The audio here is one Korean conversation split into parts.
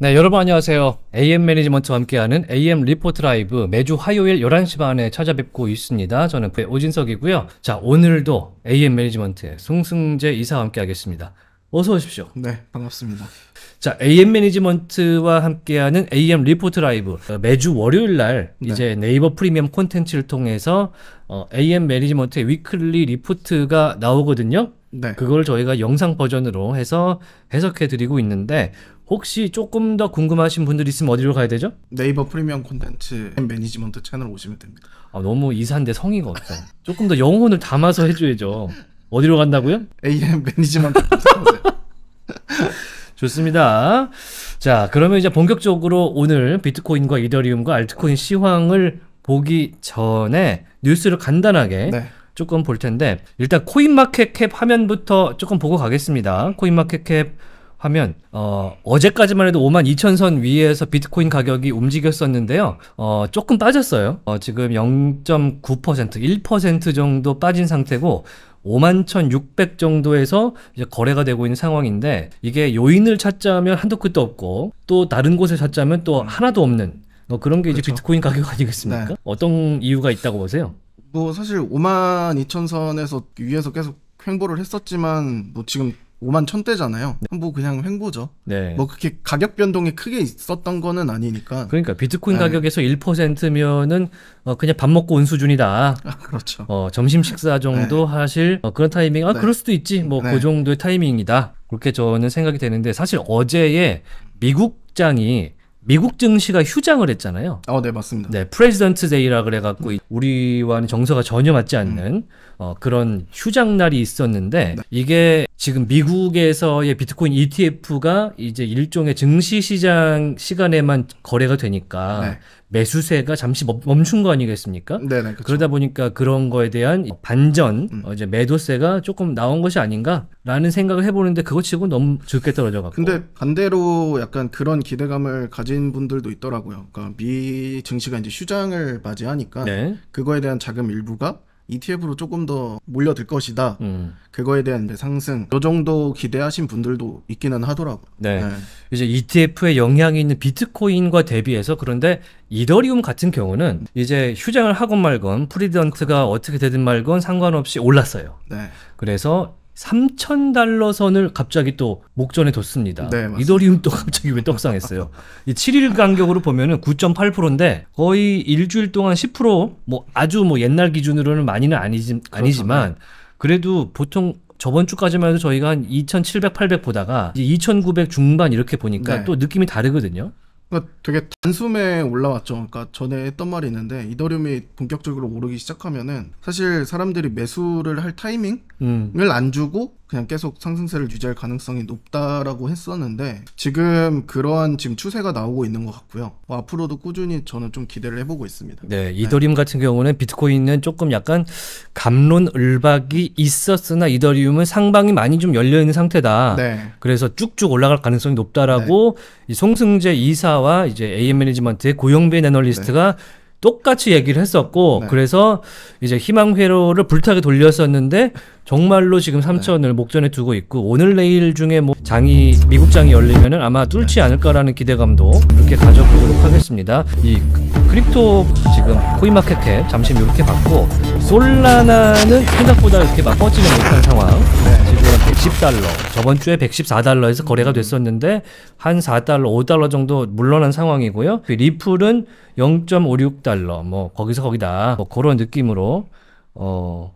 네, 여러분 안녕하세요. AM 매니지먼트와 함께하는 AM 리포트 라이브 매주 화요일 11시 반에 찾아뵙고 있습니다. 저는 오진석이고요. 자, 오늘도 AM 매니지먼트의 송승재 이사와 함께 하겠습니다. 어서 오십시오. 네, 반갑습니다. 자, AM 매니지먼트와 함께하는 AM 리포트 라이브 어, 매주 월요일 날 네. 이제 네이버 프리미엄 콘텐츠를 통해서 어, AM 매니지먼트의 위클리 리포트가 나오거든요. 네. 그걸 저희가 영상 버전으로 해서 해석해 드리고 있는데 혹시 조금 더 궁금하신 분들 있으면 어디로 가야 되죠? 네이버 프리미엄 콘텐츠 매니지먼트 채널 오시면 됩니다. 아, 너무 이사인데 성의가 없어. 조금 더 영혼을 담아서 해줘야죠. 어디로 간다고요? AM 매니지먼트. 좋습니다. 자, 그러면 이제 본격적으로 오늘 비트코인과 이더리움과 알트코인 시황을 보기 전에 뉴스를 간단하게 네. 조금 볼 텐데 일단 코인마켓캡 화면부터 조금 보고 가겠습니다. 코인마켓캡 하면 어, 어제까지만 해도 5만 2천 선 위에서 비트코인 가격이 움직였었는데요. 어, 조금 빠졌어요. 어, 지금 0.9% 1% 정도 빠진 상태고 51,600만 정도에서 이제 거래가 되고 있는 상황인데 이게 요인을 찾자면 한도 끝도 없고 또 다른 곳을 찾자면 또 하나도 없는 뭐 그런 게 그렇죠. 비트코인 가격 아니겠습니까? 네. 어떤 이유가 있다고 보세요? 뭐 사실 5만 2천 선에서 위에서 계속 횡보를 했었지만 뭐 지금 5만 천대잖아요. 네. 뭐 그냥 횡보죠. 네. 뭐 그렇게 가격 변동이 크게 있었던 거는 아니니까. 그러니까 비트코인 네. 가격에서 1%면은 어 그냥 밥 먹고 온 수준이다. 아, 그렇죠. 어 점심 식사 정도 네. 하실 어 그런 타이밍. 아 네. 그럴 수도 있지. 뭐그 네. 정도의 타이밍이다. 그렇게 저는 생각이 되는데 사실 어제에 미국 장이 미국 증시가 휴장을 했잖아요. 어, 네, 맞습니다. 네, 프레지던트 데이라 그래 갖고 음. 우리와는 정서가 전혀 맞지 않는 음. 어, 그런 휴장 날이 있었는데 네. 이게 지금 미국에서의 비트코인 ETF가 이제 일종의 증시 시장 시간에만 거래가 되니까 네. 매수세가 잠시 멈춘 거 아니겠습니까? 네네, 그쵸. 그렇죠. 그러다 보니까 그런 거에 대한 반전, 음. 어, 이제 매도세가 조금 나온 것이 아닌가라는 생각을 해보는데 그거 치고 너무 적게 떨어져 갖고. 근데 반대로 약간 그런 기대감을 가진 분들도 있더라고요. 그러니까 미 증시가 이제 휴장을 맞이하니까 네. 그거에 대한 자금 일부가 ETF로 조금 더 몰려들 것이다. 음. 그거에 대한 상승 요 정도 기대하신 분들도 있기는 하더라고요. 네. 네. 이제 ETF의 영향이 있는 비트코인과 대비해서 그런데 이더리움 같은 경우는 이제 휴장을 하건 말건 프리던트가 어떻게 되든 말건 상관없이 올랐어요. 네. 그래서 3천 달러 선을 갑자기 또 목전에 뒀습니다. 네, 이더리움 또 갑자기 왜 떡상했어요. 이 7일 간격으로 보면은 9.8%인데 거의 일주일 동안 10%뭐 아주 뭐 옛날 기준으로는 많이는 아니지, 그렇죠. 아니지만 그래도 보통 저번 주까지만 해도 저희가 한 2,700, 800 보다가 2,900 중반 이렇게 보니까 네. 또 느낌이 다르거든요. 그러니까 되게 단숨에 올라왔죠. 그러니까 전에 했던 말이 있는데 이더리움이 본격적으로 오르기 시작하면은 사실 사람들이 매수를 할 타이밍을 음. 안 주고 그냥 계속 상승세를 유지할 가능성이 높다라고 했었는데 지금 그러한 지금 추세가 나오고 있는 것 같고요. 뭐 앞으로도 꾸준히 저는 좀 기대를 해보고 있습니다. 네, 네. 이더리움 네. 같은 경우는 비트코인은 조금 약간 감론을박이 있었으나 이더리움은 상방이 많이 좀 열려 있는 상태다. 네. 그래서 쭉쭉 올라갈 가능성이 높다라고 네. 이 송승재 이사 투자와 이제 AM 매니지먼트의 고영빈 애널리스트가 네. 똑같이 얘기를 했었고 네. 그래서 이제 희망 회로를 불타게 돌렸었는데 정말로 지금 3천을 네. 목전에 두고 있고 오늘 내일 중에 뭐 장이 미국 장이 열리면은 아마 뚫지 네. 않을까라는 기대감도 이렇게 가져보도록 하겠습니다. 이 크립토 지금 코인마켓캡 잠시 이렇게 봤고 솔라나는 생각보다 이렇게 막 뻗지는 못한 상황. 네. 지금 110달러, 저번 주에 114달러에서 거래가 음. 됐었는데 한 4달러, 5달러 정도 물러난 상황이고요. 그 리플은 0.56달러, 뭐 거기서 거기다 뭐 그런 느낌으로 어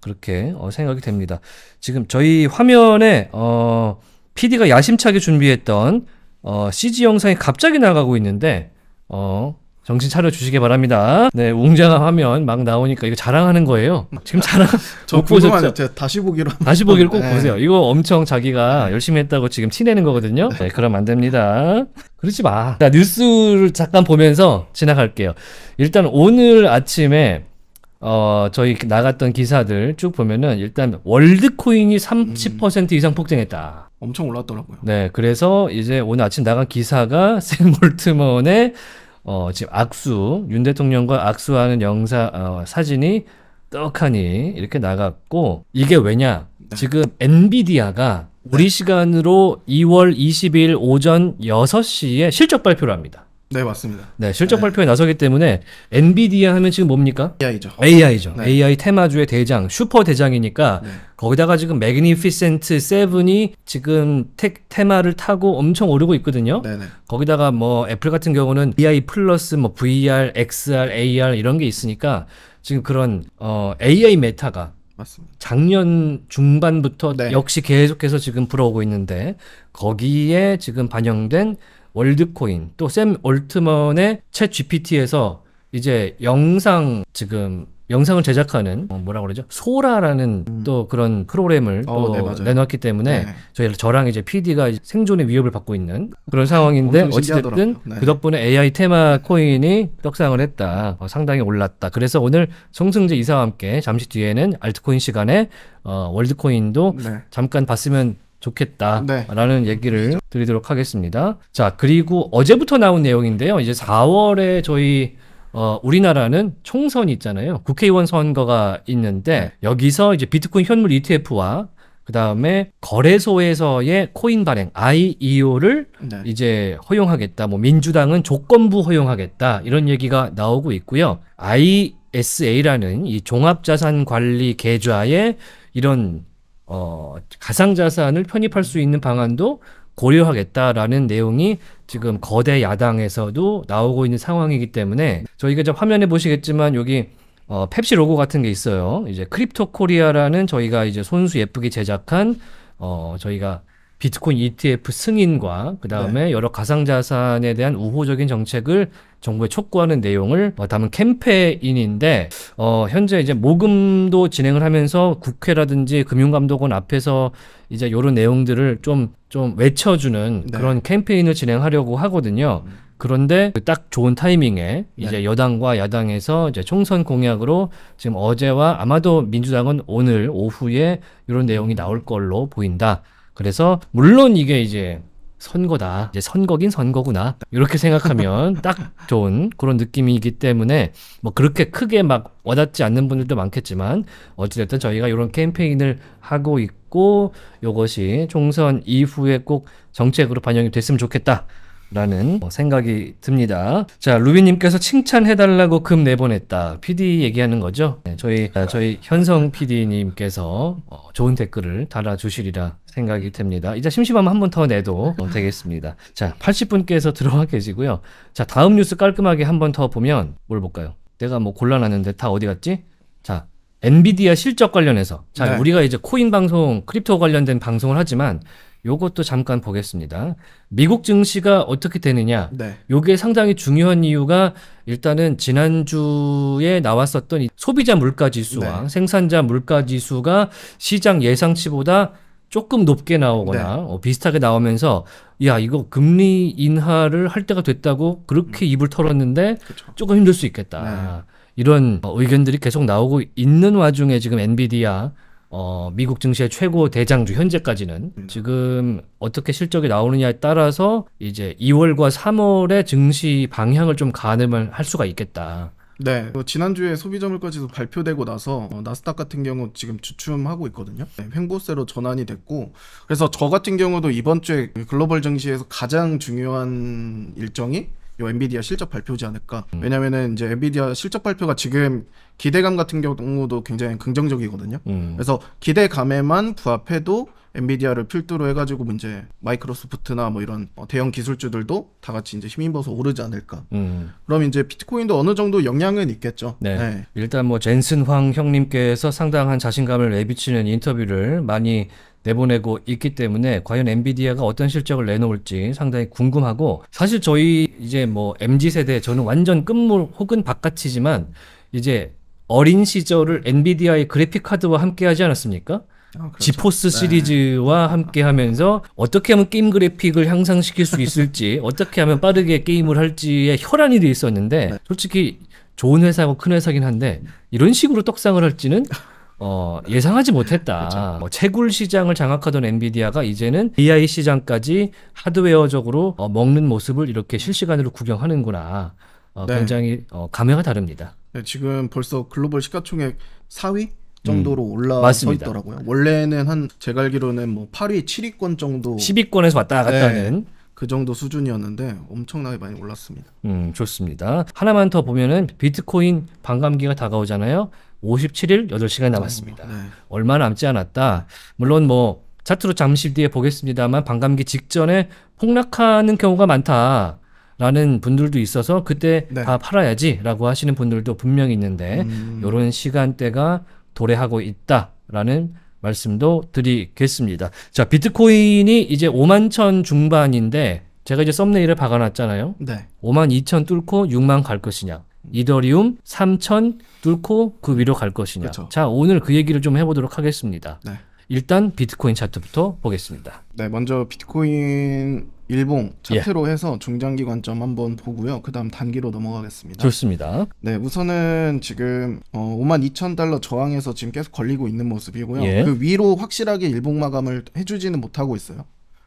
그렇게 어, 생각이 됩니다. 지금 저희 화면에 어 PD가 야심차게 준비했던 어, CG 영상이 갑자기 나가고 있는데 어 정신 차려 주시기 바랍니다. 네, 웅장한 화면 막 나오니까 이거 자랑하는 거예요. 지금 자랑 저궁금하요제 다시 보기로 다시 보기를 꼭 네. 보세요. 이거 엄청 자기가 열심히 했다고 지금 티내는 거거든요. 네, 그럼 안 됩니다. 그러지 마. 자, 뉴스를 잠깐 보면서 지나갈게요. 일단 오늘 아침에 어, 저희 나갔던 기사들 쭉 보면은 일단 월드코인이 30% 음. 이상 폭등했다. 엄청 올랐더라고요. 네, 그래서 이제 오늘 아침 나간 기사가 샘 몰트먼의 어, 지금 악수 윤 대통령과 악수하는 영상 어, 사진이 떡하니 이렇게 나갔고 이게 왜냐 네. 지금 엔비디아가 우리 네. 시간으로 2월 20일 오전 6시에 실적 발표를 합니다. 네 맞습니다. 네 실적 네. 발표에 나서기 때문에 엔비디아 하면 지금 뭡니까? AI죠. AI죠. 네. AI 테마주의 대장, 슈퍼 대장이니까 네. 거기다가 지금 매그니피센트 세븐이 지금 택 테마를 타고 엄청 오르고 있거든요. 네네. 네. 거기다가 뭐 애플 같은 경우는 AI 플러스 뭐 VR, XR, AR 이런 게 있으니까 지금 그런 어 AI 메타가 맞습니다. 작년 중반부터 네. 역시 계속해서 지금 불어오고 있는데 거기에 지금 반영된 월드코인 또샘 올트먼의 챗 GPT에서 이제 영상 지금 영상을 제작하는 어, 뭐라 그러죠 소라라는 음. 또 그런 프로그램을 어, 또 네, 내놨기 때문에 네. 저희 저랑 이제 PD가 생존의 위협을 받고 있는 그런 상황인데 어찌됐든 네. 그 덕분에 AI 테마 코인이 떡상을 했다 어, 상당히 올랐다 그래서 오늘 송승재 이사와 함께 잠시 뒤에는 알트코인 시간에 어, 월드코인도 네. 잠깐 봤으면 좋겠다라는 네. 얘기를 드리도록 하겠습니다. 자, 그리고 어제부터 나온 내용인데요. 이제 4월에 저희 어, 우리나라는 총선이 있잖아요. 국회의원 선거가 있는데 네. 여기서 이제 비트코인 현물 ETF와 그 다음에 거래소에서의 코인 발행 IEO를 네. 이제 허용하겠다. 뭐 민주당은 조건부 허용하겠다 이런 얘기가 나오고 있고요. ISA라는 이 종합자산관리 계좌에 이런 어, 가상자산을 편입할 수 있는 방안도 고려하겠다라는 내용이 지금 거대 야당에서도 나오고 있는 상황이기 때문에 저희가 이제 화면에 보시겠지만 여기 어, 펩시 로고 같은 게 있어요. 이제 크립토 코리아라는 저희가 이제 손수 예쁘게 제작한 어, 저희가 비트코인 ETF 승인과 그 다음에 네. 여러 가상자산에 대한 우호적인 정책을 정부에 촉구하는 내용을 뭐 담은 캠페인인데 어, 현재 이제 모금도 진행을 하면서 국회라든지 금융감독원 앞에서 이제 이런 내용들을 좀좀 좀 외쳐주는 네. 그런 캠페인을 진행하려고 하거든요. 그런데 그 딱 좋은 타이밍에 네. 이제 네. 여당과 야당에서 이제 총선 공약으로 지금 어제와 아마도 민주당은 오늘 오후에 이런 내용이 나올 걸로 보인다. 그래서 물론 이게 이제 선거다. 이제 선거긴 선거구나. 이렇게 생각하면 딱 좋은 그런 느낌이기 때문에 뭐 그렇게 크게 막 와닿지 않는 분들도 많겠지만 어찌됐든 저희가 이런 캠페인을 하고 있고 이것이 총선 이후에 꼭 정책으로 반영이 됐으면 좋겠다. 라는 뭐 생각이 듭니다. 자, 루비님께서 칭찬해달라고 금 내보냈다. PD 얘기하는 거죠? 네, 저희, 아, 저희 현성 PD님께서 어, 좋은 댓글을 달아주시리라 생각이 듭니다. 이제 심심하면 한 번 더 내도 어, 되겠습니다. 자, 80분께서 들어와 계시고요. 자, 다음 뉴스 깔끔하게 한 번 더 보면 뭘 볼까요? 내가 뭐곤란하는데다 어디 갔지? 자, 엔비디아 실적 관련해서. 자, 네. 우리가 이제 코인 방송, 크립토 관련된 방송을 하지만 요것도 잠깐 보겠습니다. 미국 증시가 어떻게 되느냐. 네. 요게 상당히 중요한 이유가 일단은 지난주에 나왔었던 소비자 물가 지수와 네. 생산자 물가 지수가 시장 예상치보다 조금 높게 나오거나 네. 어, 비슷하게 나오면서 야 이거 금리 인하를 할 때가 됐다고 그렇게 음. 입을 털었는데 그쵸. 조금 힘들 수 있겠다. 네. 이런 의견들이 계속 나오고 있는 와중에 지금 엔비디아 어, 미국 증시의 최고 대장주 현재까지는 음. 지금 어떻게 실적이 나오느냐에 따라서 이제 2월과 3월의 증시 방향을 좀 가늠을 할 수가 있겠다. 네, 지난주에 소비자 물까지도 발표되고 나서 어, 나스닥 같은 경우 지금 주춤하고 있거든요. 네, 횡보세로 전환이 됐고, 그래서 저 같은 경우도 이번 주에 글로벌 증시에서 가장 중요한 일정이 요 엔비디아 실적 발표지 않을까. 음. 왜냐면은 이제 엔비디아 실적 발표가 지금 기대감 같은 경우도 굉장히 긍정적이거든요. 음. 그래서 기대감에만 부합해도 엔비디아를 필두로 해가지고 뭐 이제 마이크로소프트나 뭐 이런 어, 대형 기술주들도 다 같이 이제 힘입어서 오르지 않을까. 음. 그럼 이제 비트코인도 어느 정도 영향은 있겠죠. 네. 네. 일단 뭐 젠슨 황 형님께서 상당한 자신감을 내비치는 인터뷰를 많이 내보내고 있기 때문에 과연 엔비디아가 어떤 실적을 내놓을지 상당히 궁금하고 사실 저희 이제 뭐 MZ 세대 저는 완전 끝물 혹은 바깥이지만 이제 어린 시절을 엔비디아의 그래픽 카드와 함께 하지 않았습니까? 어, 그렇죠. 지포스 네. 시리즈와 네. 함께 하면서 어떻게 하면 게임 그래픽을 향상시킬 수 있을지 어떻게 하면 빠르게 게임을 할지에 혈안이 돼 있었는데 네. 솔직히 좋은 회사고 큰 회사긴 한데 이런 식으로 떡상을 할지는 어, 예상하지 못했다. 그렇죠. 뭐 채굴 시장을 장악하던 엔비디아가 이제는 AI 시장까지 하드웨어적으로 어, 먹는 모습을 이렇게 실시간으로 구경하는구나. 어, 네. 굉장히 어, 감회가 다릅니다. 네, 지금 벌써 글로벌 시가총액 4위 정도로 음, 올라서 있더라고요. 원래는 한 제가 알기로는 뭐 8위, 7위권 정도 10위권에서 왔다 갔다는 하 네. 그 정도 수준이었는데 엄청나게 많이 올랐습니다. 음, 좋습니다. 하나만 더 보면은 비트코인 반감기가 다가오잖아요. 57일 8시간 어, 남았습니다. 네. 얼마 남지 않았다. 물론 뭐 차트로 잠시 뒤에 보겠습니다만 반감기 직전에 폭락하는 경우가 많다. 라는 분들도 있어서 그때 네. 다 팔아야지라고 하시는 분들도 분명히 있는데 음. 이런 시간대가 도래하고 있다라는 말씀도 드리겠습니다. 자, 비트코인이 이제 5만 천 중반인데 제가 이제 썸네일을 박아놨잖아요. 네. 5만 2천 뚫고 6만 갈 것이냐. 이더리움, 3천 뚫고 그 위로 갈 것이냐. 그쵸. 그렇죠. 자, 오늘 그 얘기를 좀 해보도록 하겠습니다. 네. 일단 비트코인 차트부터 보겠습니다. 네, 먼저 비트코인 일봉 예. 차트로 예. 해서 중장기 관점 한번 보고요. 그다음 단기로 넘어가겠습니다. 좋습니다. 네, 우선은 지금 어, 5 2 0 0 0 달러 저항에서 지금 계속 걸리고 있는 모습이고요. 예. 그 위로 확실하게 일봉 마감을 해주지는 못하고 있어요.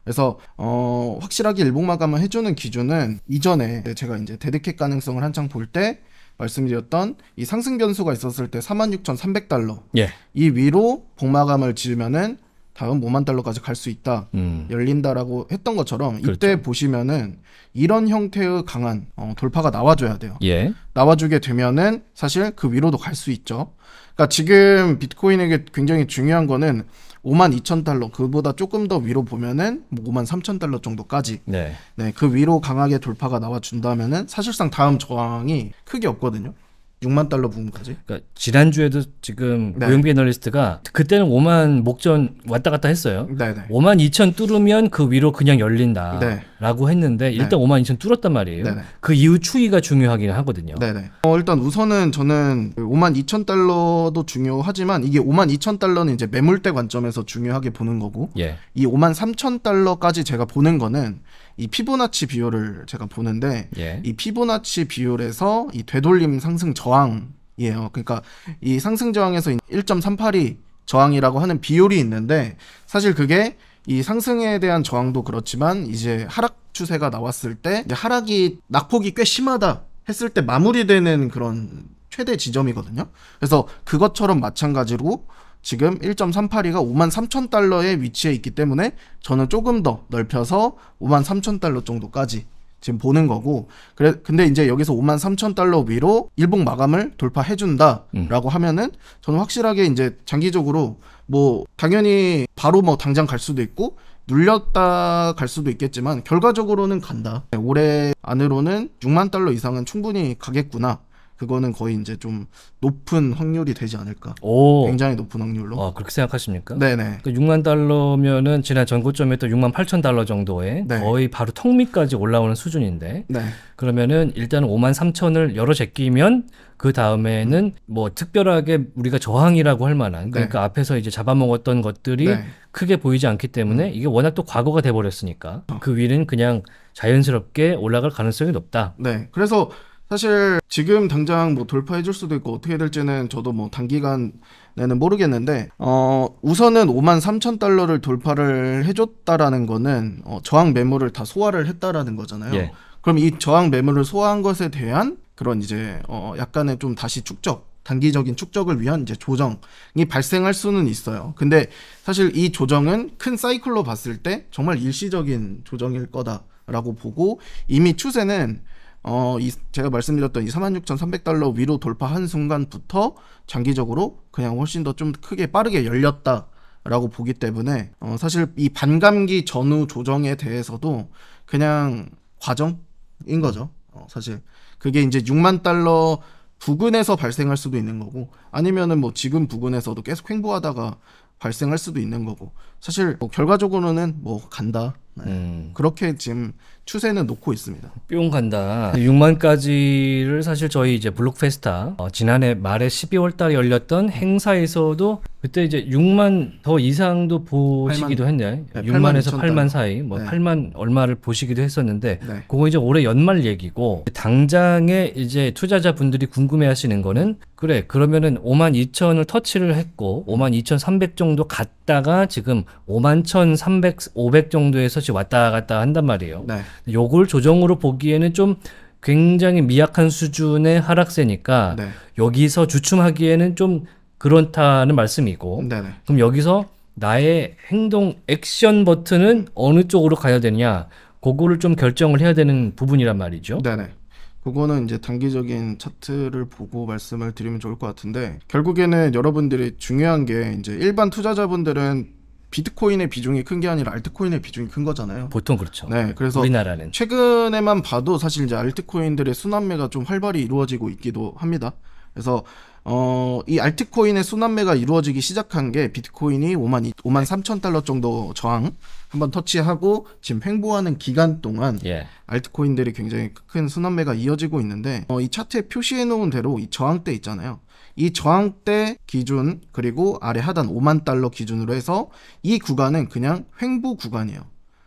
그래서 어, 확실하게 일봉 마감을 해주는 기준은 이전에 제가 이제 데드캣 가능성을 한창 볼 때 말씀드렸던 이 상승 변수가 있었을 때 46,300달러 예. 이 위로 복마감을 지으면은 다음 5만 달러까지 갈 수 있다 음. 열린다라고 했던 것처럼 이때 그렇죠. 보시면은 이런 형태의 강한 어, 돌파가 나와줘야 돼요. 예. 나와주게 되면은 사실 그 위로도 갈 수 있죠. 그러니까 지금 비트코인에게 굉장히 중요한 거는 5만 2천 달러 그보다 조금 더 위로 보면은 뭐 5만 3천 달러 정도까지 네. 네, 그 위로 강하게 돌파가 나와 준다면은 사실상 다음 저항이 크게 없거든요. 6만 달러 부분까지. 그러니까 지난주에도 지금 네. 고용 비애널리스트가 그때는 5만 목전 왔다 갔다 했어요. 네, 네. 5만 2천 뚫으면 그 위로 그냥 열린다라고 네. 했는데 네. 일단 네. 5만 2천 뚫었단 말이에요. 네, 그 이후 추이가 중요하긴 하거든요. 어, 일단 우선은 저는 5만 2천 달러도 중요하지만 이게 5만 2천 달러는 이제 매물대 관점에서 중요하게 보는 거고 예. 이 5만 3천 달러까지 제가 보는 거는 이 피보나치 비율을 제가 보는데 예. 이 피보나치 비율에서 이 되돌림 상승 저항이에요. 그러니까 이 상승 저항에서 1 3 8이 저항이라고 하는 비율이 있는데 사실 그게 이 상승에 대한 저항도 그렇지만 이제 하락 추세가 나왔을 때 하락이 낙폭이 꽤 심하다 했을 때 마무리되는 그런 최대 지점이거든요. 그래서 그것처럼 마찬가지로 지금 1.382가 5만 3천 달러에 위치해 있기 때문에 저는 조금 더 넓혀서 5만 3천 달러 정도까지 지금 보는 거고 그래 근데 이제 여기서 5만 3천 달러 위로 일봉 마감을 돌파해 준다라고 음. 하면은 저는 확실하게 이제 장기적으로 뭐 당연히 바로 뭐 당장 갈 수도 있고 눌렸다 갈 수도 있겠지만 결과적으로는 간다 올해 안으로는 6만 달러 이상은 충분히 가겠구나 그거는 거의 이제 좀 높은 확률이 되지 않을까. 오. 굉장히 높은 확률로. 어, 그렇게 생각하십니까? 네네. 그러니까 6만 달러면은 지난 전고점에 또 6만 8천 달러 정도에 네. 거의 바로 턱 밑까지 올라오는 수준인데. 네. 그러면은 일단 5만 3천을 여러 제끼면 그 다음에는 음. 뭐 특별하게 우리가 저항이라고 할 만한 네. 그러니까 네. 앞에서 이제 잡아먹었던 것들이 네. 크게 보이지 않기 때문에 음. 이게 워낙 또 과거가 돼버렸으니까 어. 그 위는 그냥 자연스럽게 올라갈 가능성이 높다. 네, 그래서 사실 지금 당장 뭐 돌파해 줄 수도 있고 어떻게 될지는 저도 뭐 단기간 내는 모르겠는데 어 우선은 5만 3천 달러를 돌파를 해줬다라는 거는 어, 저항 매물을 다 소화를 했다라는 거잖아요. 예. 그럼 이 저항 매물을 소화한 것에 대한 그런 이제 어 약간의 좀 다시 축적 단기적인 축적을 위한 이제 조정이 발생할 수는 있어요. 근데 사실 이 조정은 큰 사이클로 봤을 때 정말 일시적인 조정일 거다라고 보고 이미 추세는 어, 이 제가 말씀드렸던 이 46,300달러 위로 돌파한 순간부터 장기적으로 그냥 훨씬 더 좀 크게 빠르게 열렸다. 라고 보기 때문에 어, 사실 이 반감기 전후 조정에 대해서도 그냥 과정인 거죠. 어, 사실 그게 이제 6만 달러 부근에서 발생할 수도 있는 거고 아니면은 뭐 지금 부근에서도 계속 횡보하다가 발생할 수도 있는 거고 사실 뭐 결과적으로는 뭐 간다 네. 음. 그렇게 지금 추세는 놓고 있습니다. 뿅 간다. 6만까지를 사실 저희 이제 블록페스타 어, 지난해 말에 12월 달에 열렸던 행사에서도 그때 이제 6만 더 이상도 보시기도 8만, 했냐? 네, 6만에서 8만, 8만 사이 뭐 네. 8만 얼마를 보시기도 했었는데 네. 그거 이제 올해 연말 얘기고 당장에 이제 투자자분들이 궁금해 하시는 거는 그래 그러면은 5만 2천을 터치를 했고 5만 2천 3백 정도 갔다가 지금 5만 1천 3백 5백 정도에서 지금 왔다 갔다 한단 말이에요. 네. 요걸 조정으로 보기에는 좀 굉장히 미약한 수준의 하락세니까 네. 여기서 주춤하기에는 좀 그렇다는 말씀이고 네네. 그럼 여기서 나의 행동 액션 버튼은 어느 쪽으로 가야 되냐 그거를 좀 결정을 해야 되는 부분이란 말이죠. 네네. 그거는 이제 단기적인 차트를 보고 말씀을 드리면 좋을 것 같은데 결국에는 여러분들이 중요한 게 이제 일반 투자자분들은 비트코인의 비중이 큰 게 아니라 알트코인의 비중이 큰 거잖아요. 보통 그렇죠. 네, 그래서 우리나라는 최근에만 봐도 사실 이제 알트코인들의 순환매가 좀 활발히 이루어지고 있기도 합니다. 그래서 어, 이 알트코인의 순환매가 이루어지기 시작한 게 비트코인이 5만 5만 3천 달러 정도 저항 한번 터치하고 지금 횡보하는 기간 동안 예. 알트코인들이 굉장히 큰 순환매가 이어지고 있는데 어, 이 차트에 표시해 놓은 대로 이 저항대 있잖아요. 이 저항대 기준 그리고 아래 하단 5만 달러 기준으로 해서 이 구간은 그냥 횡보 구간이에요.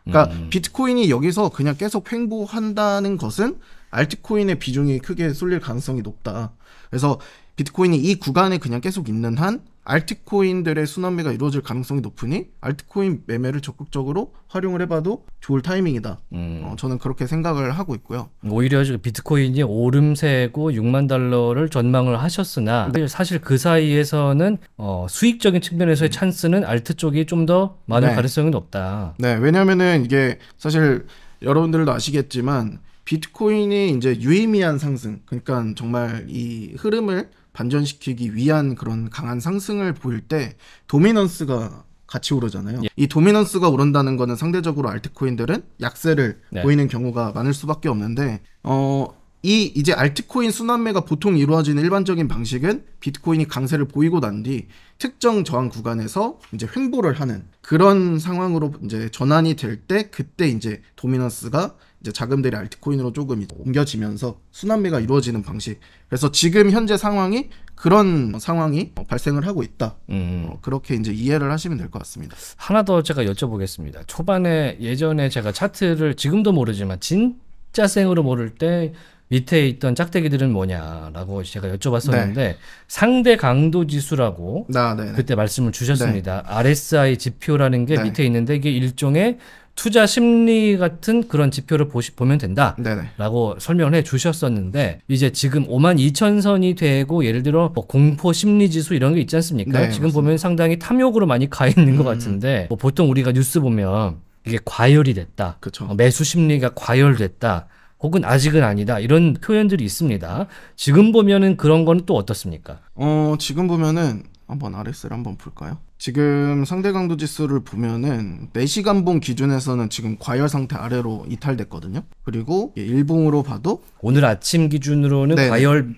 그러니까 음. 비트코인이 여기서 그냥 계속 횡보한다는 것은 알트코인의 비중이 크게 쏠릴 가능성이 높다. 그래서 비트코인이 이 구간에 그냥 계속 있는 한 알트코인들의 순환매가 이루어질 가능성이 높으니 알트코인 매매를 적극적으로 활용을 해봐도 좋을 타이밍이다. 음. 어, 저는 그렇게 생각을 하고 있고요. 오히려 지금 비트코인이 오름세고 6만 달러를 전망을 하셨으나 사실 그 사이에서는 어, 수익적인 측면에서의 음. 찬스는 알트 쪽이 좀 더 많을 네. 가능성이 높다. 네, 왜냐하면은 이게 사실 여러분들도 아시겠지만 비트코인이 이제 유의미한 상승, 그러니까 정말 이 흐름을 반전시키기 위한 그런 강한 상승을 보일 때 도미넌스가 같이 오르잖아요. 예. 이 도미넌스가 오른다는 거는 상대적으로 알트코인들은 약세를 네. 보이는 경우가 많을 수밖에 없는데 어이 이제 알트코인 순환매가 보통 이루어지는 일반적인 방식은 비트코인이 강세를 보이고 난 뒤 특정 저항 구간에서 이제 횡보를 하는 그런 상황으로 이제 전환이 될 때 그때 이제 도미넌스가 이제 자금들이 알트코인으로 조금 옮겨지면서 순환매가 이루어지는 방식. 그래서 지금 현재 상황이 그런 상황이 발생을 하고 있다. 음. 어, 그렇게 이제 이해를 하시면 될 것 같습니다. 하나 더 제가 여쭤보겠습니다. 초반에 예전에 제가 차트를 지금도 모르지만 진짜 생으로 모를 때 밑에 있던 짝대기들은 뭐냐라고 제가 여쭤봤었는데 네. 상대 강도 지수라고 아, 네, 네. 그때 말씀을 주셨습니다. 네. RSI 지표라는 게 네. 밑에 있는데 이게 일종의 투자 심리 같은 그런 지표를 보시, 보면 된다라고 네, 설명을 해 주셨었는데 이제 지금 5만 2천 선이 되고 예를 들어 뭐 공포 심리 지수 이런 게 있지 않습니까? 지금 맞습니다. 보면 상당히 탐욕으로 많이 가 있는 음. 것 같은데 뭐 보통 우리가 뉴스 보면 이게 과열이 됐다. 그쵸. 어, 매수 심리가 과열됐다. 혹은 아직은 아니다 이런 표현들이 있습니다. 지금 보면은 그런 거는 또 어떻습니까? 어 지금 보면은 한번 RS를 한번 볼까요? 지금 상대 강도 지수를 보면은 4시간 봉 기준에서는 지금 과열 상태 아래로 이탈됐거든요. 그리고 일봉으로 봐도 오늘 아침 기준으로는 네 과열은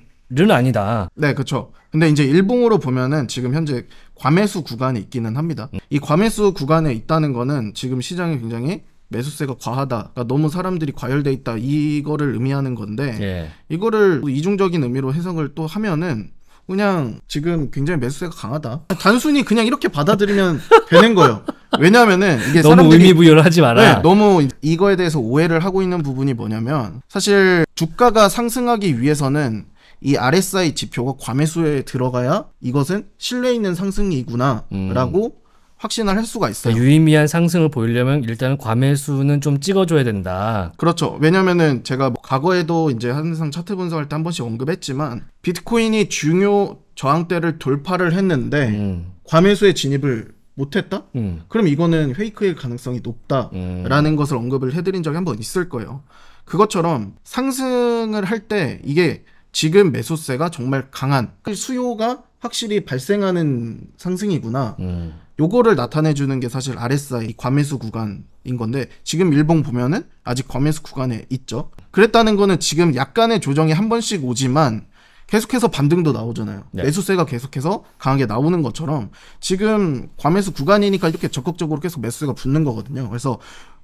아니다. 네, 그렇죠. 근데 이제 일봉으로 보면은 지금 현재 과매수 구간에 있기는 합니다. 이 과매수 구간에 있다는 거는 지금 시장이 굉장히 매수세가 과하다, 그러니까 너무 사람들이 과열돼 있다 이거를 의미하는 건데 예. 이거를 이중적인 의미로 해석을 또 하면은 그냥 지금 굉장히 매수세가 강하다. 단순히 그냥 이렇게 받아들이면 되는 거예요. 왜냐면은 이게 너무 의미 부여를 하지 마라. 네, 너무 이거에 대해서 오해를 하고 있는 부분이 뭐냐면 사실 주가가 상승하기 위해서는 이 RSI 지표가 과매수에 들어가야 이것은 신뢰 있는 상승이구나라고 음. 확신을 할 수가 있어요. 그러니까 유의미한 상승을 보이려면 일단은 과매수는 좀 찍어줘야 된다. 그렇죠. 왜냐면은 제가 뭐 과거에도 이제 항상 차트 분석할 때 한 번씩 언급했지만 비트코인이 중요 저항대를 돌파를 했는데 음. 과매수에 진입을 못했다? 음. 그럼 이거는 페이크일 가능성이 높다라는 음. 것을 언급을 해드린 적이 한 번 있을 거예요. 그것처럼 상승을 할 때 이게 지금 매수세가 정말 강한 수요가 확실히 발생하는 상승이구나. 음. 요거를 나타내주는 게 사실 RSI 과메수 구간인 건데 지금 일봉 보면은 아직 과메수 구간에 있죠. 그랬다는 거는 지금 약간의 조정이 한 번씩 오지만 계속해서 반등도 나오잖아요. 네. 매수세가 계속해서 강하게 나오는 것처럼 지금 과메수 구간이니까 이렇게 적극적으로 계속 매수가 붙는 거거든요. 그래서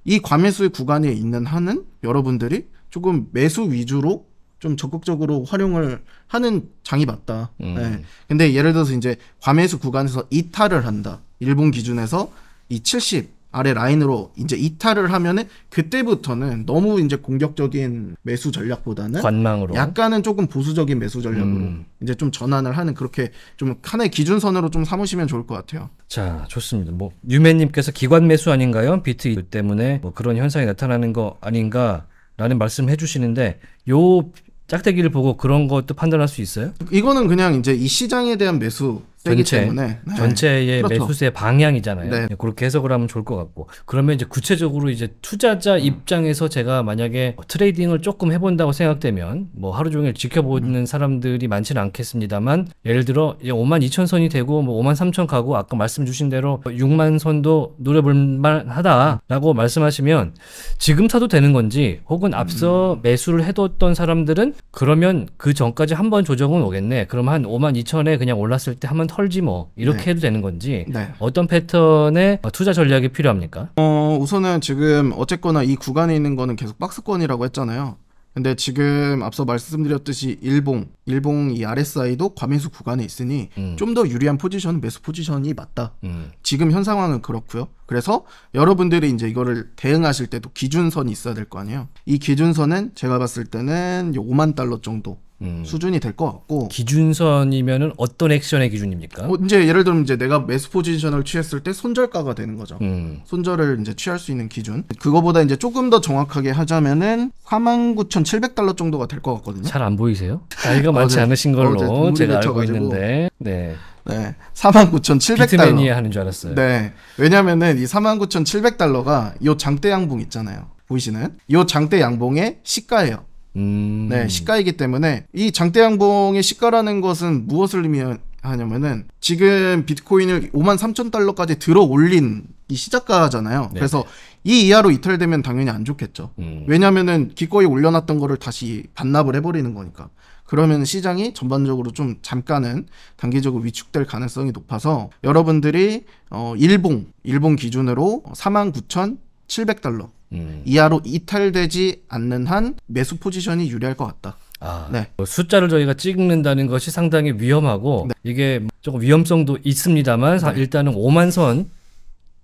이과메수의 구간에 있는 한은 여러분들이 조금 매수 위주로 좀 적극적으로 활용을 하는 장이 맞다. 음. 네. 근데 예를 들어서 이제 과매수 구간에서 이탈을 한다. 일본 기준에서 이 70 아래 라인으로 이제 이탈을 하면은 그때부터는 너무 이제 공격적인 매수 전략보다는 관망으로 약간은 조금 보수적인 매수 전략으로 음. 이제 좀 전환을 하는 그렇게 좀 하나의 기준선으로 좀 삼으시면 좋을 것 같아요. 자, 좋습니다. 뭐 유매님께서 기관 매수 아닌가요? 비트 때문에 뭐 그런 현상이 나타나는 거 아닌가? 라는 말씀 해주시는데 요 짝대기를 보고 그런 것도 판단할 수 있어요? 이거는 그냥 이제 이 시장에 대한 매수 전체 때문에. 네. 전체의 그렇죠. 매수세 방향이잖아요. 네. 그렇게 해석을 하면 좋을 것 같고 그러면 이제 구체적으로 이제 투자자 음. 입장에서 제가 만약에 트레이딩을 조금 해본다고 생각되면 뭐 하루 종일 지켜보는 음. 사람들이 많지는 않겠습니다만 예를 들어 5만 2천 선이 되고 뭐 5만 3천 가고 아까 말씀 주신 대로 6만 선도 노려볼 만하다라고 말씀하시면 지금 사도 되는 건지 혹은 앞서 음. 매수를 해뒀던 사람들은 그러면 그 전까지 한 번 조정은 오겠네. 그럼 한 5만 2천에 그냥 올랐을 때 한번 털지 뭐 이렇게 네. 해도 되는 건지 네. 어떤 패턴의 투자 전략이 필요합니까? 어, 우선은 지금 어쨌거나 이 구간에 있는 거는 계속 박스권이라고 했잖아요. 근데 지금 앞서 말씀드렸듯이 일봉, 일봉 이 RSI도 과매수 구간에 있으니 음. 좀더 유리한 포지션 매수 포지션이 맞다. 음. 지금 현 상황은 그렇고요. 그래서 여러분들이 이제 이거를 대응하실 때도 기준선이 있어야 될 거 아니에요. 이 기준선은 제가 봤을 때는 5만 달러 정도 음. 수준이 될 것 같고 기준선이면은 어떤 액션의 기준입니까? 어, 이제 예를 들면 이제 내가 매수 포지션을 취했을 때 손절가가 되는 거죠. 음. 손절을 이제 취할 수 있는 기준. 그거보다 이제 조금 더 정확하게 하자면은 49,700달러 정도가 될 것 같거든요. 잘 안 보이세요? 나이가 많지 어, 네. 않으신 걸로 어, 제가 알고 있는데. 네. 네. 49,700달러. 하는 줄 알았어요. 네. 왜냐면은 이 49,700달러가 요 장대 양봉 있잖아요. 보이시는? 요 장대 양봉의 시가예요. 음. 네, 시가이기 때문에 이 장대양봉의 시가라는 것은 무엇을 의미하냐면은 지금 비트코인을 5만 3천 달러까지 들어 올린 이 시작가잖아요. 네. 그래서 이 이하로 이탈되면 당연히 안 좋겠죠. 음... 왜냐면은 기꺼이 올려놨던 거를 다시 반납을 해버리는 거니까. 그러면 시장이 전반적으로 좀 잠깐은 단기적으로 위축될 가능성이 높아서 여러분들이 어 일봉 일봉 기준으로 4만 9천 700달러 음. 이하로 이탈되지 않는 한 매수 포지션이 유리할 것 같다. 아, 네. 뭐 숫자를 저희가 찍는다는 것이 상당히 위험하고 네. 이게 조금 위험성도 있습니다만 네. 일단은 5만 선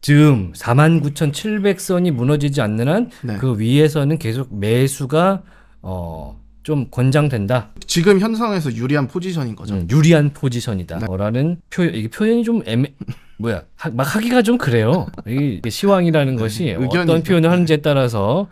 즈음 4 9 7 0선이 무너지지 않는 한그 네. 위에서는 계속 매수가 어좀 권장된다. 지금 현상에서 유리한 포지션인 거죠. 음, 유리한 포지션이다라는 네. 표 이게 표현이 좀 애매 뭐야 하, 막 하기가 좀 그래요. 이 시황이라는 것이 음, 어떤 표현을 하는지에 네. 따라서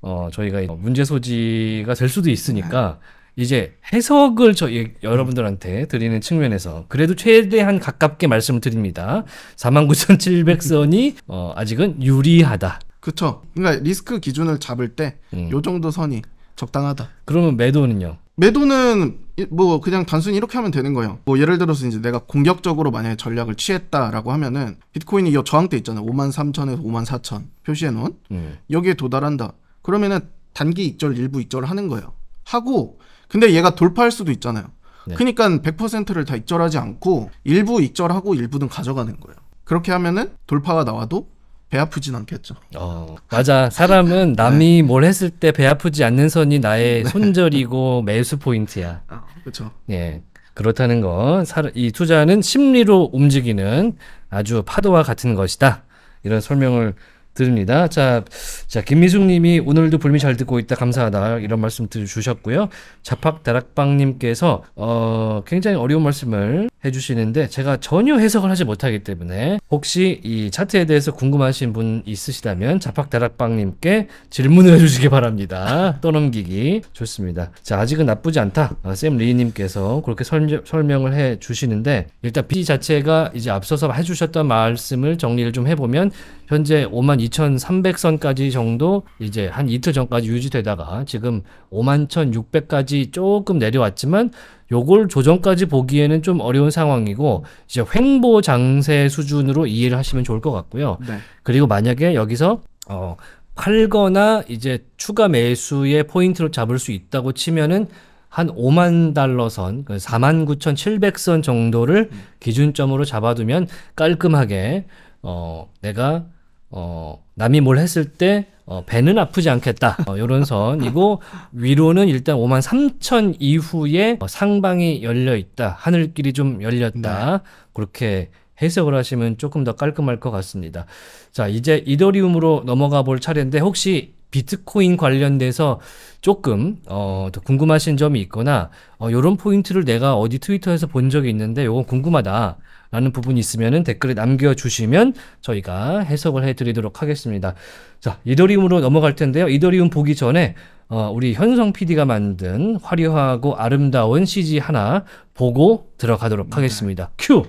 어 저희가 문제 소지가 될 수도 있으니까 네. 이제 해석을 저 예, 여러분들한테 드리는 측면에서 그래도 최대한 가깝게 말씀을 드립니다. 49,700선이 어 아직은 유리하다. 그렇죠. 그러니까 리스크 기준을 잡을 때요 음. 정도 선이 적당하다. 그러면 매도는요? 매도는 뭐 그냥 단순히 이렇게 하면 되는 거예요. 뭐 예를 들어서 이제 내가 공격적으로 만약에 전략을 취했다라고 하면은 비트코인이 이 저항대 있잖아요. 5만 3천에서 5만 4천 표시해 놓은 음. 여기에 도달한다. 그러면은 단기 익절 일부 익절을 하는 거예요. 하고 근데 얘가 돌파할 수도 있잖아요. 네. 그러니까 100%를 다 익절하지 않고 일부 익절하고 일부는 가져가는 거예요. 그렇게 하면은 돌파가 나와도 배 아프진 않겠죠. 어, 맞아. 사람은 남이 네. 뭘 했을 때 배 아프지 않는 선이 나의 네. 손절이고 매수 포인트야. 아, 그렇죠. 예. 그렇다는 건, 이 투자는 심리로 움직이는 아주 파도와 같은 것이다. 이런 설명을 드립니다. 자, 자 김미숙님이 오늘도 불미 잘 듣고 있다 감사하다 이런 말씀 주셨고요. 자팍 다락방님께서 어, 굉장히 어려운 말씀을 해주시는데 제가 전혀 해석을 하지 못하기 때문에 혹시 이 차트에 대해서 궁금하신 분 있으시다면 자팍 다락방님께 질문을 해주시기 바랍니다. 떠넘기기 좋습니다. 자 아직은 나쁘지 않다. 아, 샘 리님께서 그렇게 설, 설명을 해 주시는데 일단 B 자체가 이제 앞서서 해주셨던 말씀을 정리를 좀 해보면 현재 5만 2,300선까지 정도 이제 한 이틀 전까지 유지되다가 지금 51,600까지 조금 내려왔지만 요걸 조정까지 보기에는 좀 어려운 상황이고 이제 횡보 장세 수준으로 이해를 하시면 좋을 것 같고요. 네. 그리고 만약에 여기서 어 팔거나 이제 추가 매수의 포인트로 잡을 수 있다고 치면은 한 5만 달러 선, 49,700선 정도를 음. 기준점으로 잡아두면 깔끔하게 어 내가 어, 남이 뭘 했을 때 어, 배는 아프지 않겠다. 이 어, 요런 선이고 위로는 일단 5만 3천 이후에 어, 상방이 열려 있다. 하늘길이 좀 열렸다. 네. 그렇게 해석을 하시면 조금 더 깔끔할 것 같습니다. 자, 이제 이더리움으로 넘어가 볼 차례인데 혹시 비트코인 관련돼서 조금 어, 궁금하신 점이 있거나 어, 이런 포인트를 내가 어디 트위터에서 본 적이 있는데 이건 궁금하다 라는 부분이 있으면 댓글에 남겨주시면 저희가 해석을 해드리도록 하겠습니다. 자 이더리움으로 넘어갈 텐데요. 이더리움 보기 전에 어, 우리 현성 PD가 만든 화려하고 아름다운 CG 하나 보고 들어가도록 네. 하겠습니다. 큐!